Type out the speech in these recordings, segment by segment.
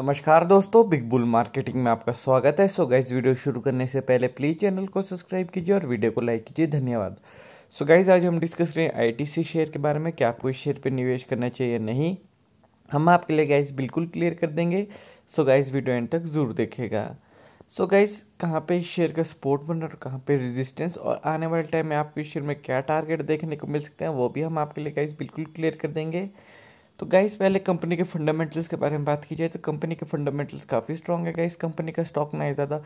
नमस्कार दोस्तों big bull marketing में आपका स्वागत है सो गाइज वीडियो शुरू करने से पहले प्लीज़ चैनल को सब्सक्राइब कीजिए और वीडियो को लाइक कीजिए धन्यवाद सो गाइज आज हम डिस्कस करें आईटीसी शेयर के बारे में क्या आपको इस शेयर पर निवेश करना चाहिए नहीं हम आपके लिए गाइज बिल्कुल क्लियर कर देंगे सो गाइज वीडियो एंड तक ज़रूर देखेगा सो गाइज कहाँ पे शेयर का सपोर्ट बन रहा है और कहाँ पे रेजिस्टेंस और आने वाले टाइम में आपको इस शेयर में क्या टारगेट देखने को मिल सकते हैं वो भी हम आपके लिए गाइज बिल्कुल क्लियर कर देंगे तो गाइस पहले कंपनी के फंडामेंटल्स के बारे में बात की जाए तो कंपनी के फंडामेंटल्स काफ़ी स्ट्रॉग है गाइस कंपनी का स्टॉक ना ही ज़्यादा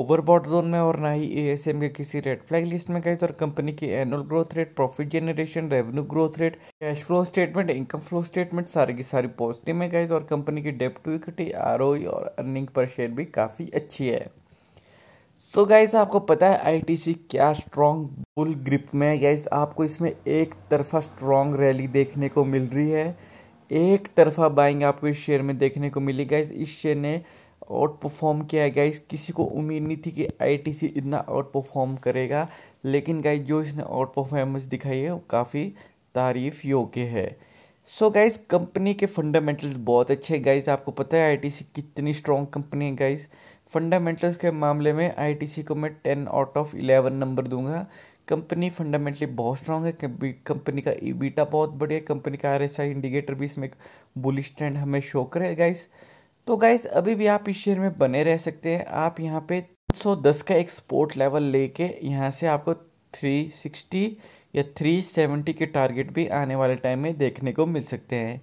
ओवरबॉड जोन में और ना ही ए के किसी रेड फ्लैग लिस्ट में गाइस और कंपनी की annual growth rate profit generation revenue growth rate cash flow statement income flow statement सारी की सारी पॉजिटिव है गाइस और कंपनी की डेप टू इक्विटी आर और अर्निंग पर शेयर भी काफ़ी अच्छी है सो so गाइज आपको पता है आईटीसी क्या स्ट्रॉन्ग बुल ग्रिप में गाइज आपको इसमें एक तरफा स्ट्रॉन्ग रैली देखने को मिल रही है एक तरफा बाइंग आपको इस शेयर में देखने को मिली गाइज इस शेयर ने आउट परफॉर्म किया है गाइज किसी को उम्मीद नहीं थी कि आईटीसी इतना आउट परफॉर्म करेगा लेकिन गाइज जो इसने आउट परफॉर्मेंस दिखाई है वो काफ़ी तारीफ योग्य है सो गाइज कंपनी के फंडामेंटल्स बहुत अच्छे गाइज आपको पता है आईटीसी कितनी स्ट्रॉन्ग कंपनी है गाइज फंडामेंटल्स के मामले में आईटीसी को मैं ten out of eleven number दूंगा कंपनी फंडामेंटली बहुत स्ट्रांग है कंपनी का ईबीटा बहुत बढ़िया कंपनी का आर एस आई इंडिकेटर भी इसमें एक बुलिश ट्रेंड हमें शो करे गाइस तो गाइस अभी भी आप इस शेयर में बने रह सकते हैं आप यहाँ पे 110 का एक स्पोर्ट लेवल लेके यहाँ से आपको 360 या 370 के टारगेट भी आने वाले टाइम में देखने को मिल सकते हैं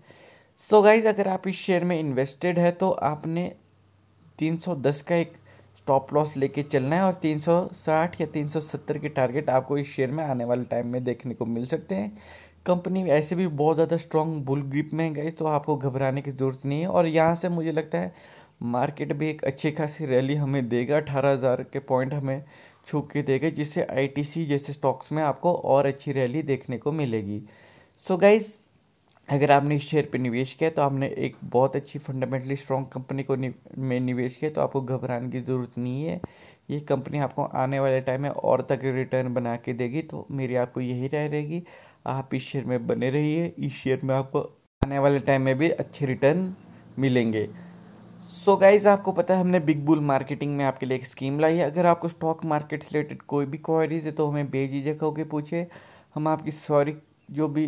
सो so गाइज अगर आप इस शेयर में इन्वेस्टेड है तो आपने 310 का एक स्टॉप लॉस लेके चलना है और 360 या 370 के टारगेट आपको इस शेयर में आने वाले टाइम में देखने को मिल सकते हैं कंपनी ऐसे भी बहुत ज़्यादा स्ट्रॉन्ग बुल ग्रिप में है गई तो आपको घबराने की ज़रूरत नहीं है और यहाँ से मुझे लगता है मार्केट भी एक अच्छी खासी रैली हमें देगा अठारह हज़ार के पॉइंट हमें छू के देगा जिससे आई जैसे स्टॉक्स में आपको और अच्छी रैली देखने को मिलेगी सो so गाइज़ अगर आपने इस शेयर पे निवेश किया तो आपने एक बहुत अच्छी फंडामेंटली स्ट्रॉन्ग कंपनी को नि, में निवेश किया तो आपको घबराने की ज़रूरत नहीं है ये कंपनी आपको आने वाले टाइम में और तक रिटर्न बना के देगी तो मेरी आपको यही राय रहेगी आप इस शेयर में बने रहिए इस शेयर में आपको आने वाले टाइम में भी अच्छे रिटर्न मिलेंगे सो so गाइज आपको पता है हमने बिग बुल मार्केटिंग में आपके लिए एक स्कीम लाई है अगर आपको स्टॉक मार्केट से रिलेटेड कोई भी क्वारीज है तो हमें बेझिझक होकर पूछे हम आपकी सॉरी जो भी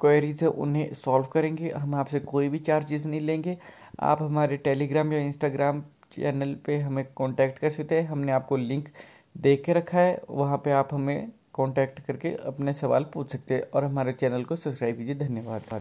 क्वेरीज है उन्हें सॉल्व करेंगे हम आपसे कोई भी चार्जेस नहीं लेंगे आप हमारे टेलीग्राम या इंस्टाग्राम चैनल पे हमें कांटेक्ट कर सकते हैं हमने आपको लिंक दे के रखा है वहाँ पे आप हमें कांटेक्ट करके अपने सवाल पूछ सकते हैं और हमारे चैनल को सब्सक्राइब कीजिए धन्यवाद